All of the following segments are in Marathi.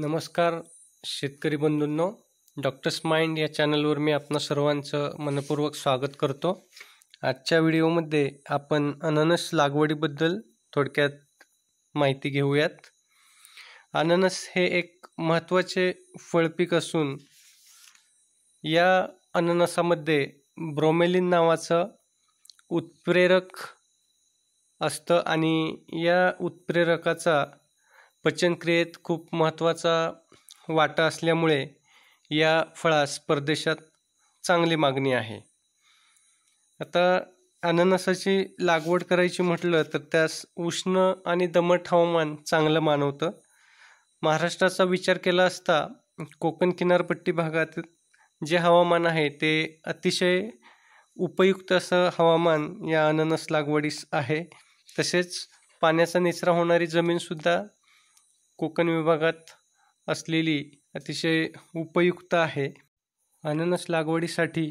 नमस्कार शेतकरी बंधूंनो डॉक्टर्स माइंड या चॅनलवर मी आपणा सर्वांचं मनपूर्वक स्वागत करतो आजच्या व्हिडिओमध्ये आपण अननस लागवडीबद्दल थोडक्यात माहिती घेऊयात अननस हे एक महत्त्वाचे फळपीक असून या अननसामध्ये ब्रोमेलिन नावाचं उत्प्रेरक असतं आणि या उत्प्रेरकाचा पचनक्रियेत खूप महत्त्वाचा वाटा असल्यामुळे या फळास परदेशात चांगली मागणी आहे आता अननसाची लागवड करायची म्हटलं तर त्यास उष्ण आणि दमट हवामान चांगलं मानवतं महाराष्ट्राचा विचार केला असता कोकण किनारपट्टी भागात जे हवामान आहे ते अतिशय उपयुक्त असं हवामान या अननस लागवडीस आहे तसेच पाण्याचा निचरा होणारी जमीनसुद्धा कोकण विभागात असलेली अतिशय उपयुक्त आहे अननस लागवडीसाठी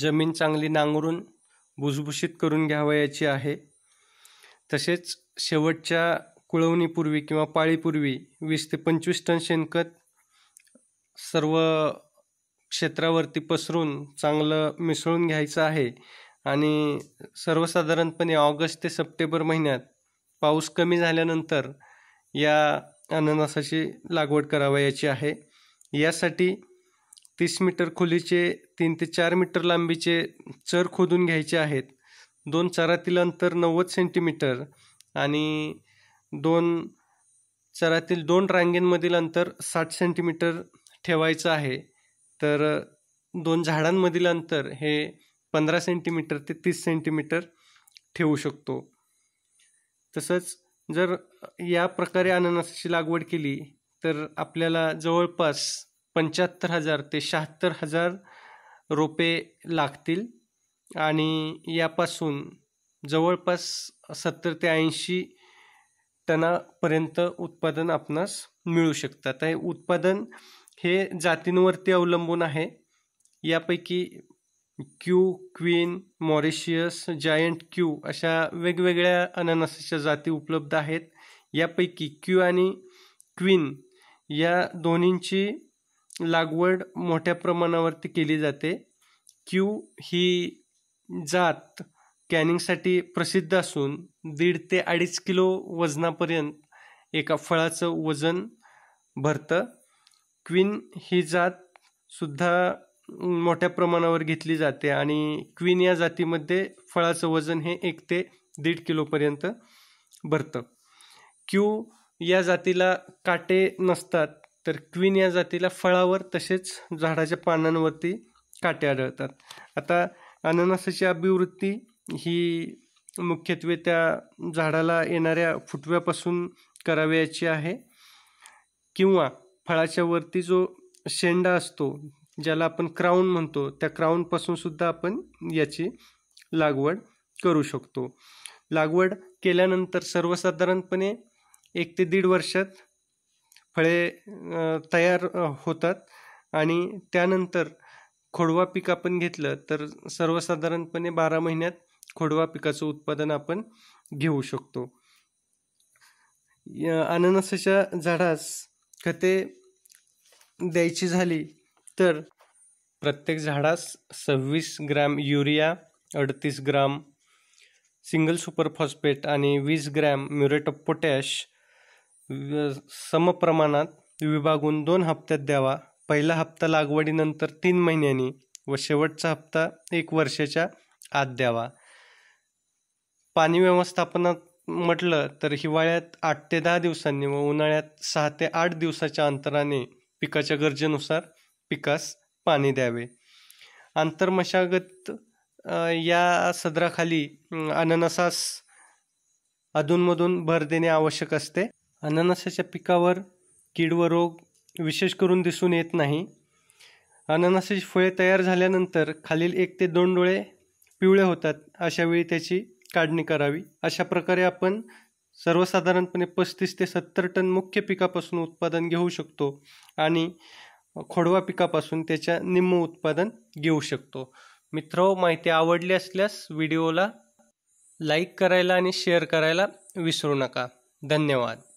जमीन चांगली नांगरून भुसभुशीत करून घ्यावयाची आहे तसेच शेवटच्या कुळवणीपूर्वी किंवा पाळीपूर्वी वीस ते पंचवीस टन शेणखत सर्व क्षेत्रावरती पसरून चांगलं मिसळून घ्यायचं आहे आणि सर्वसाधारणपणे ऑगस्ट ते सप्टेंबर महिन्यात पाऊस कमी झाल्यानंतर या अननसाची लागवड करावयाची आहे यासाठी तीस मीटर खोलीचे तीन ते चार मीटर लांबीचे चर खोदून घ्यायचे आहेत दोन चरातील अंतर नव्वद सेंटीमीटर आणि दोन चरातील दोन रांगेंमधील अंतर साठ सेंटीमीटर ठेवायचं आहे तर दोन झाडांमधील अंतर हे पंधरा सेंटीमीटर ते तीस सेंटीमीटर ठेवू शकतो तसंच जर या प्रकारे अननसाची लागवड केली तर आपल्याला जवळपास पंच्याहत्तर हजार ते शहात्तर हजार रोपे लागतील आणि यापासून जवळपास सत्तर ते ऐंशी टनापर्यंत उत्पादन आपणास मिळू शकतात हे उत्पादन हे जातींवरती अवलंबून आहे यापैकी Kew queen Mauritius giant Kew अशा वेगवेगळ्या अननसाच्या जाती उपलब्ध आहेत यापैकी क्यू आणि क्वीन या दोन्हींची लागवड मोठ्या प्रमाणावरती केली जाते क्यू ही जात कॅनिंगसाठी प्रसिद्ध असून दीड ते अडीच किलो वजनापर्यंत एका फळाचं वजन भरतं क्वीन ही जात सुद्धा मोठ्या प्रमाणावर घेतली जाते आणि क्वीन या जातीमध्ये फळाचं वजन हे एक ते दीड किलोपर्यंत भरतं क्यू या जातीला काटे नसतात तर क्वीन या जातीला फळावर तसेच झाडाच्या पानांवरती काटे आढळतात आता अननसाची अभिवृत्ती ही मुख्यत्वे त्या झाडाला येणाऱ्या फुटव्यापासून करावयाची आहे किंवा फळाच्या वरती जो शेंडा असतो ज्याला आपण क्राऊन म्हणतो त्या क्राऊनपासून सुद्धा आपण याची लागवड करू शकतो लागवड केल्यानंतर सर्वसाधारणपणे एक ते दीड वर्षात फळे तयार होतात आणि त्यानंतर खोडवा पीक आपण घेतलं तर सर्वसाधारणपणे बारा महिन्यात खोडवा पिकाचं उत्पादन आपण घेऊ शकतो अननसाच्या झाडास खते द्यायची झाली तर प्रत्येक झाडास सव्वीस ग्रॅम युरिया अडतीस ग्रॅम सिंगल सुपर फॉस्फेट आणि वीस ग्रॅम म्युरेट ऑफ पोटॅश समप्रमाणात विभागून दोन हप्त्यात द्यावा पहिला हप्ता लागवडीनंतर तीन महिन्यांनी व शेवटचा हप्ता एक वर्षाच्या आत द्यावा पाणी व्यवस्थापनात म्हटलं तर हिवाळ्यात आठ ते दहा दिवसांनी व उन्हाळ्यात सहा ते आठ दिवसाच्या अंतराने पिकाच्या गरजेनुसार पिकास पाणी द्यावे आंतरमशागत या सदराखाली अननसास अधूनमधून भर देणे आवश्यक असते अननसाच्या पिकावर कीड व रोग विशेष करून दिसून येत नाही अननसाची फळे तयार झाल्यानंतर खालील एक ते दोन डोळे पिवळे होतात अशा वेळी त्याची काढणी करावी अशा प्रकारे आपण सर्वसाधारणपणे पस्तीस ते सत्तर टन मुख्य पिकापासून उत्पादन घेऊ शकतो आणि खोडवा पिकापासून त्याच्या निम्म उत्पादन घेऊ शकतो मित्र माहिती आवडली असल्यास व्हिडिओला लाईक करायला आणि शेअर करायला विसरू नका धन्यवाद